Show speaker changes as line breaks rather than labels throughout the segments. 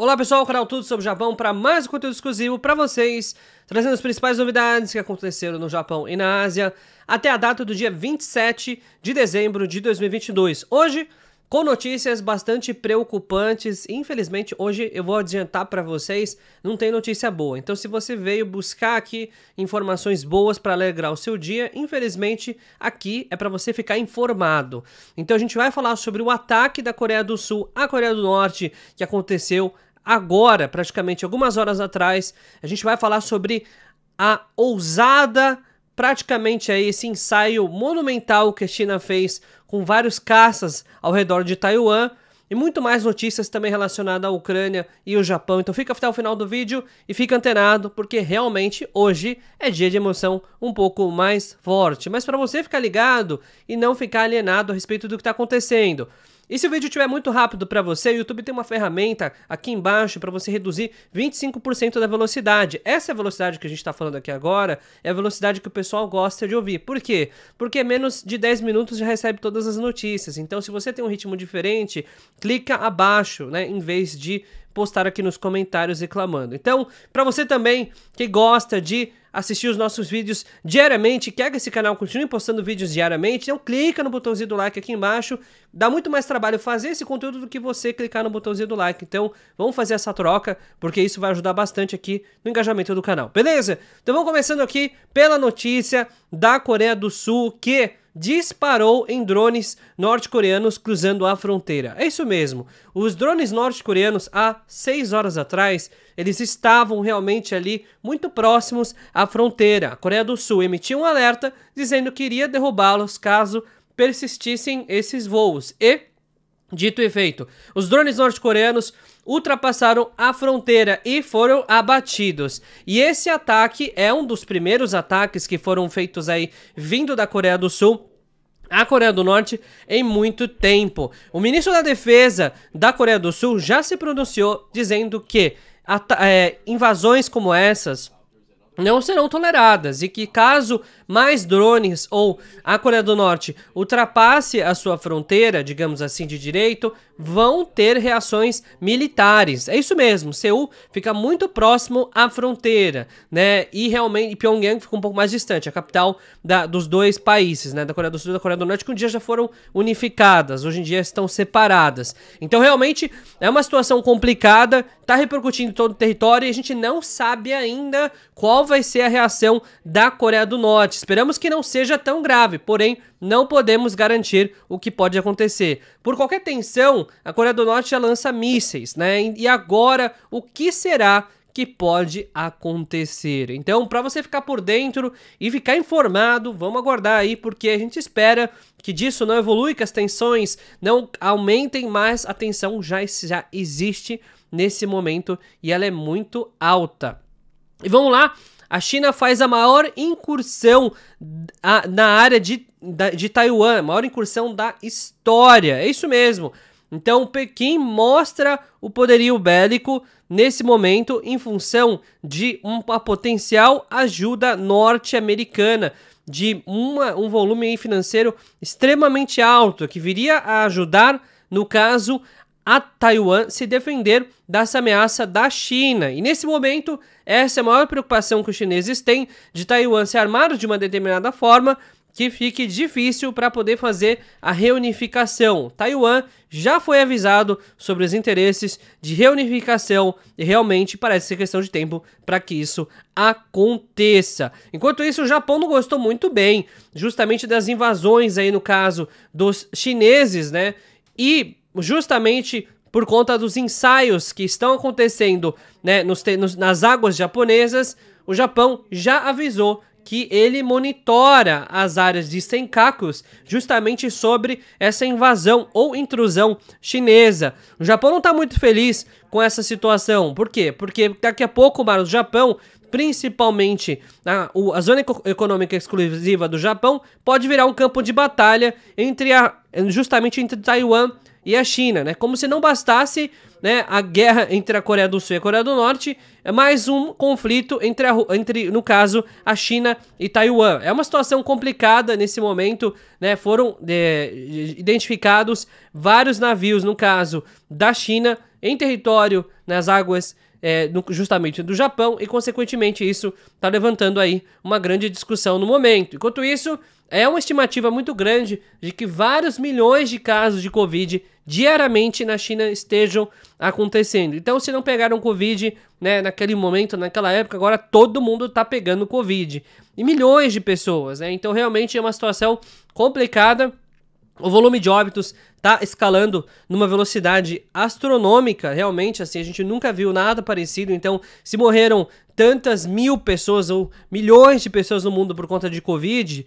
Olá pessoal, canal Tudo sobre o Japão para mais um conteúdo exclusivo para vocês, trazendo as principais novidades que aconteceram no Japão e na Ásia até a data do dia 27 de dezembro de 2022. Hoje, com notícias bastante preocupantes, infelizmente hoje eu vou adiantar para vocês, não tem notícia boa. Então se você veio buscar aqui informações boas para alegrar o seu dia, infelizmente aqui é para você ficar informado. Então a gente vai falar sobre o ataque da Coreia do Sul à Coreia do Norte que aconteceu agora, praticamente algumas horas atrás, a gente vai falar sobre a ousada, praticamente aí esse ensaio monumental que a China fez com vários caças ao redor de Taiwan e muito mais notícias também relacionadas à Ucrânia e o Japão. Então fica até o final do vídeo e fica antenado, porque realmente hoje é dia de emoção um pouco mais forte. Mas para você ficar ligado e não ficar alienado a respeito do que está acontecendo. E se o vídeo estiver muito rápido para você, o YouTube tem uma ferramenta aqui embaixo para você reduzir 25% da velocidade. Essa é velocidade que a gente está falando aqui agora é a velocidade que o pessoal gosta de ouvir. Por quê? Porque menos de 10 minutos já recebe todas as notícias. Então, se você tem um ritmo diferente, clica abaixo, né? Em vez de postar aqui nos comentários reclamando. Então, para você também que gosta de assistir os nossos vídeos diariamente, quer que esse canal continue postando vídeos diariamente, então clica no botãozinho do like aqui embaixo. Dá muito mais trabalho fazer esse conteúdo do que você clicar no botãozinho do like. Então, vamos fazer essa troca, porque isso vai ajudar bastante aqui no engajamento do canal. Beleza? Então, vamos começando aqui pela notícia da Coreia do Sul que disparou em drones norte-coreanos cruzando a fronteira. É isso mesmo. Os drones norte-coreanos, há seis horas atrás, eles estavam realmente ali muito próximos à fronteira. A Coreia do Sul emitiu um alerta dizendo que iria derrubá-los caso persistissem esses voos. E, dito e feito, os drones norte-coreanos ultrapassaram a fronteira e foram abatidos. E esse ataque é um dos primeiros ataques que foram feitos aí vindo da Coreia do Sul a Coreia do Norte em muito tempo. O ministro da Defesa da Coreia do Sul já se pronunciou dizendo que é, invasões como essas não serão toleradas e que caso mais drones ou a Coreia do Norte ultrapasse a sua fronteira, digamos assim, de direito, vão ter reações militares. É isso mesmo, Seul fica muito próximo à fronteira, né? E realmente e Pyongyang fica um pouco mais distante, a capital da, dos dois países, né? Da Coreia do Sul e da Coreia do Norte, que um dia já foram unificadas, hoje em dia estão separadas. Então realmente é uma situação complicada, tá repercutindo em todo o território e a gente não sabe ainda qual vai ser a reação da Coreia do Norte. Esperamos que não seja tão grave, porém não podemos garantir o que pode acontecer. Por qualquer tensão, a Coreia do Norte já lança mísseis, né? E agora, o que será que pode acontecer. Então, para você ficar por dentro e ficar informado, vamos aguardar aí, porque a gente espera que disso não evolui, que as tensões não aumentem, mas a tensão já, já existe nesse momento e ela é muito alta. E vamos lá, a China faz a maior incursão na área de, de Taiwan, a maior incursão da história, é isso mesmo. Então, Pequim mostra o poderio bélico nesse momento em função de uma potencial ajuda norte-americana, de uma, um volume financeiro extremamente alto, que viria a ajudar, no caso, a Taiwan se defender dessa ameaça da China. E nesse momento, essa é a maior preocupação que os chineses têm de Taiwan se armar de uma determinada forma que fique difícil para poder fazer a reunificação. Taiwan já foi avisado sobre os interesses de reunificação e realmente parece ser questão de tempo para que isso aconteça. Enquanto isso, o Japão não gostou muito bem, justamente das invasões aí no caso dos chineses, né? E justamente por conta dos ensaios que estão acontecendo né, nos, nos, nas águas japonesas, o Japão já avisou que ele monitora as áreas de Senkakus justamente sobre essa invasão ou intrusão chinesa. O Japão não está muito feliz com essa situação. Por quê? Porque daqui a pouco, Mara, o Japão principalmente a, a zona econômica exclusiva do Japão, pode virar um campo de batalha entre a, justamente entre Taiwan e a China, né? Como se não bastasse né, a guerra entre a Coreia do Sul e a Coreia do Norte, é mais um conflito entre, a, entre, no caso, a China e Taiwan. É uma situação complicada nesse momento, né? Foram é, identificados vários navios, no caso, da China, em território, nas águas é, no, justamente do Japão e, consequentemente, isso está levantando aí uma grande discussão no momento. Enquanto isso, é uma estimativa muito grande de que vários milhões de casos de Covid diariamente na China estejam acontecendo. Então, se não pegaram Covid né, naquele momento, naquela época, agora todo mundo está pegando Covid. E milhões de pessoas, né? Então, realmente é uma situação complicada o volume de óbitos está escalando numa velocidade astronômica, realmente, assim, a gente nunca viu nada parecido. Então, se morreram tantas mil pessoas ou milhões de pessoas no mundo por conta de Covid,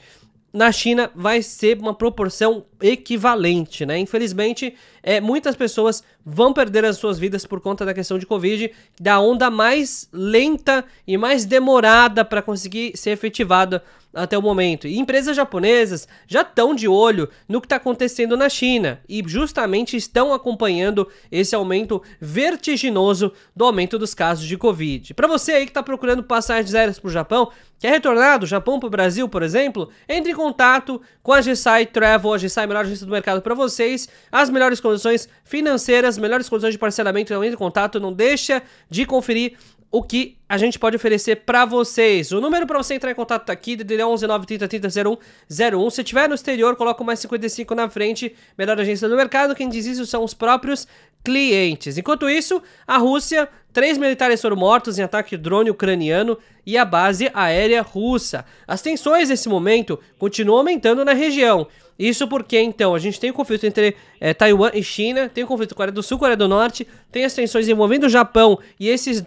na China vai ser uma proporção equivalente, né? Infelizmente, é, muitas pessoas vão perder as suas vidas por conta da questão de Covid, da onda mais lenta e mais demorada para conseguir ser efetivada até o momento. E empresas japonesas já estão de olho no que está acontecendo na China e justamente estão acompanhando esse aumento vertiginoso do aumento dos casos de Covid. Para você aí que está procurando passagens aéreas para o Japão, quer retornar do Japão para o Brasil, por exemplo, entre em contato com a GSI Travel, a GSI é a melhor agência do mercado para vocês, as melhores condições financeiras, melhores condições de parcelamento, então entre em contato, não deixa de conferir o que a gente pode oferecer para vocês. O número para você entrar em contato tá aqui, DDD 11 Se tiver no exterior, coloca o mais 55 na frente, melhor agência do mercado, quem diz isso são os próprios clientes. Enquanto isso, a Rússia, três militares foram mortos em ataque drone ucraniano e a base aérea russa. As tensões nesse momento continuam aumentando na região. Isso porque, então, a gente tem o um conflito entre é, Taiwan e China, tem o um conflito Coreia do Sul, Coreia do Norte, tem as tensões envolvendo o Japão e esses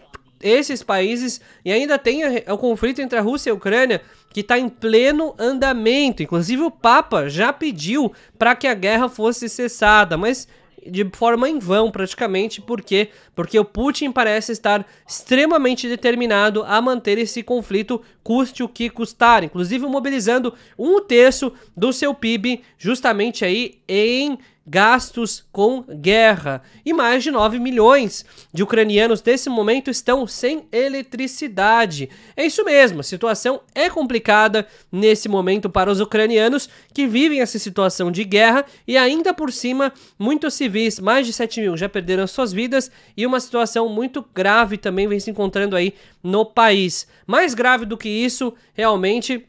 esses países e ainda tem o conflito entre a Rússia e a Ucrânia que está em pleno andamento. Inclusive o Papa já pediu para que a guerra fosse cessada, mas de forma em vão praticamente, porque porque o Putin parece estar extremamente determinado a manter esse conflito custe o que custar, inclusive mobilizando um terço do seu PIB justamente aí em gastos com guerra. E mais de 9 milhões de ucranianos nesse momento estão sem eletricidade. É isso mesmo, a situação é complicada nesse momento para os ucranianos que vivem essa situação de guerra e ainda por cima muitos civis, mais de 7 mil, já perderam suas vidas e uma situação muito grave também vem se encontrando aí no país. Mais grave do que isso, realmente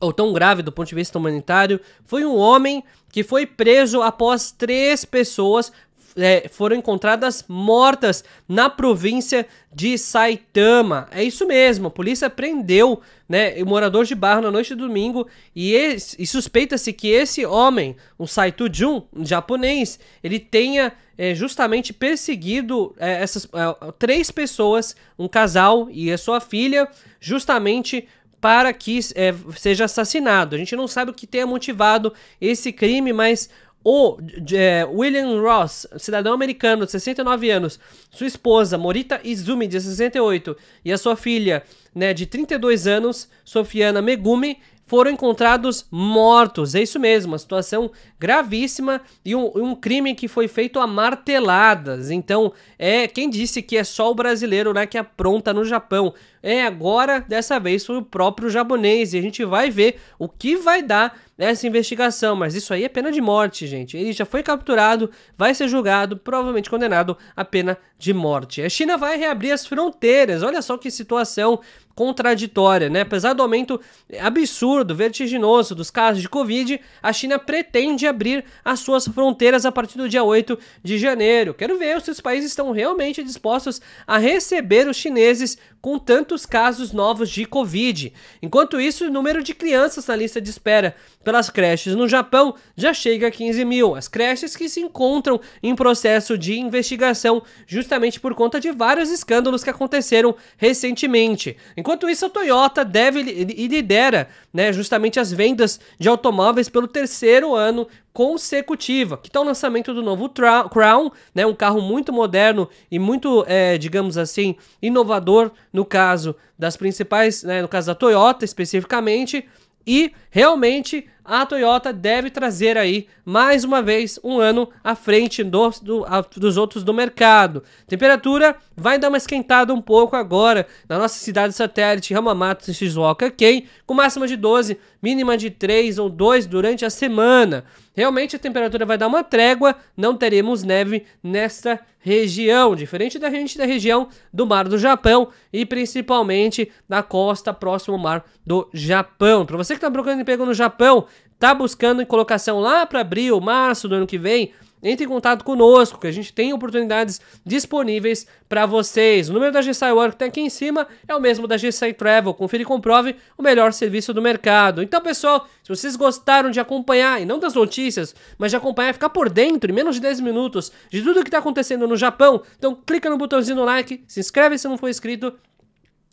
ou tão grave do ponto de vista humanitário, foi um homem que foi preso após três pessoas é, foram encontradas mortas na província de Saitama. É isso mesmo, a polícia prendeu né, o morador de barro na noite de domingo e, e suspeita-se que esse homem, o Saito Jun, um japonês, ele tenha é, justamente perseguido é, essas é, três pessoas, um casal e a sua filha, justamente para que é, seja assassinado. A gente não sabe o que tenha motivado esse crime, mas o é, William Ross, cidadão americano de 69 anos, sua esposa Morita Izumi, de 68, e a sua filha né, de 32 anos, Sofiana Megumi, foram encontrados mortos. É isso mesmo, uma situação gravíssima e um, um, crime que foi feito a marteladas. Então, é quem disse que é só o brasileiro né, que apronta no Japão. É, agora, dessa vez, foi o próprio japonês. E a gente vai ver o que vai dar essa investigação. Mas isso aí é pena de morte, gente. Ele já foi capturado, vai ser julgado, provavelmente condenado à pena de morte. A China vai reabrir as fronteiras. Olha só que situação contraditória, né? Apesar do aumento absurdo, vertiginoso dos casos de Covid, a China pretende abrir as suas fronteiras a partir do dia 8 de janeiro. Quero ver se os países estão realmente dispostos a receber os chineses com tanto muitos casos novos de Covid. Enquanto isso, o número de crianças na lista de espera pelas creches no Japão já chega a 15 mil. As creches que se encontram em processo de investigação justamente por conta de vários escândalos que aconteceram recentemente. Enquanto isso, a Toyota deve e lidera né, justamente as vendas de automóveis pelo terceiro ano consecutiva, que está o lançamento do novo Crown, né, um carro muito moderno e muito, é, digamos assim, inovador no caso das principais, né, no caso da Toyota especificamente, e realmente a Toyota deve trazer aí, mais uma vez, um ano à frente do, do, a, dos outros do mercado. Temperatura vai dar uma esquentada um pouco agora na nossa cidade satélite Hamamatsu Shizuoka Ken, com máxima de 12, mínima de 3 ou 2 durante a semana. Realmente a temperatura vai dar uma trégua, não teremos neve nesta região, diferente da gente da região do Mar do Japão e principalmente da costa próximo ao Mar do Japão. Para você que está procurando emprego no Japão, Tá buscando em colocação lá para abril, março do ano que vem? Entre em contato conosco, que a gente tem oportunidades disponíveis para vocês. O número da GSI Work está aqui em cima é o mesmo da GSI Travel. Confira e comprove o melhor serviço do mercado. Então, pessoal, se vocês gostaram de acompanhar, e não das notícias, mas de acompanhar, ficar por dentro em menos de 10 minutos de tudo que está acontecendo no Japão, então clica no botãozinho do like, se inscreve se não for inscrito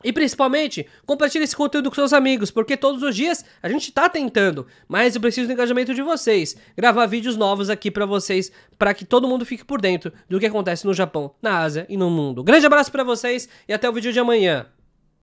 e principalmente, compartilhe esse conteúdo com seus amigos, porque todos os dias a gente está tentando, mas eu preciso do engajamento de vocês. Gravar vídeos novos aqui para vocês, para que todo mundo fique por dentro do que acontece no Japão, na Ásia e no mundo. Grande abraço para vocês e até o vídeo de amanhã.